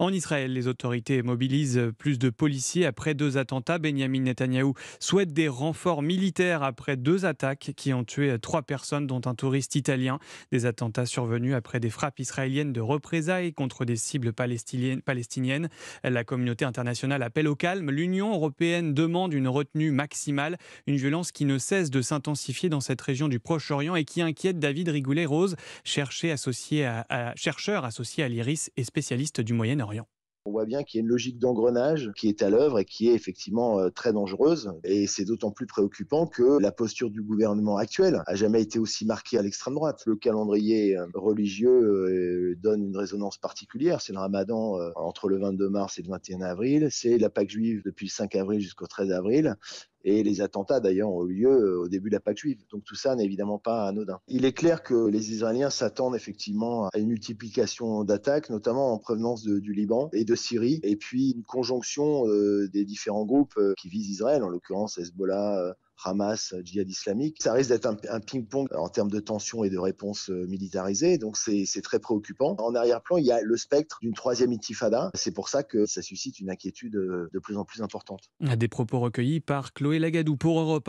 En Israël, les autorités mobilisent plus de policiers après deux attentats. Benjamin Netanyahou souhaite des renforts militaires après deux attaques qui ont tué trois personnes, dont un touriste italien. Des attentats survenus après des frappes israéliennes de représailles contre des cibles palestiniennes. La communauté internationale appelle au calme. L'Union européenne demande une retenue maximale, une violence qui ne cesse de s'intensifier dans cette région du Proche-Orient et qui inquiète David Rigoulet-Rose, chercheur associé à, chercheur associé à l'IRIS et spécialiste du Moyen-Orient. On voit bien qu'il y a une logique d'engrenage qui est à l'œuvre et qui est effectivement euh, très dangereuse. Et c'est d'autant plus préoccupant que la posture du gouvernement actuel a jamais été aussi marquée à l'extrême droite. Le calendrier euh, religieux euh, donne une résonance particulière. C'est le ramadan entre le 22 mars et le 21 avril. C'est la Pâque juive depuis le 5 avril jusqu'au 13 avril. Et les attentats, d'ailleurs, ont eu lieu euh, au début de la Pâque juive. Donc tout ça n'est évidemment pas anodin. Il est clair que les Israéliens s'attendent effectivement à une multiplication d'attaques, notamment en provenance du Liban et de Syrie, et puis une conjonction euh, des différents groupes euh, qui visent Israël, en l'occurrence Hezbollah. Hamas, euh, djihad islamique. Ça risque d'être un, ping-pong en termes de tensions et de réponses euh, militarisées, donc c'est très préoccupant. En arrière-plan, il y a le spectre d'une troisième intifada. C'est pour ça que ça suscite une inquiétude euh, de plus en plus importante. Des propos recueillis par Chloé Lagadou pour Europe 1.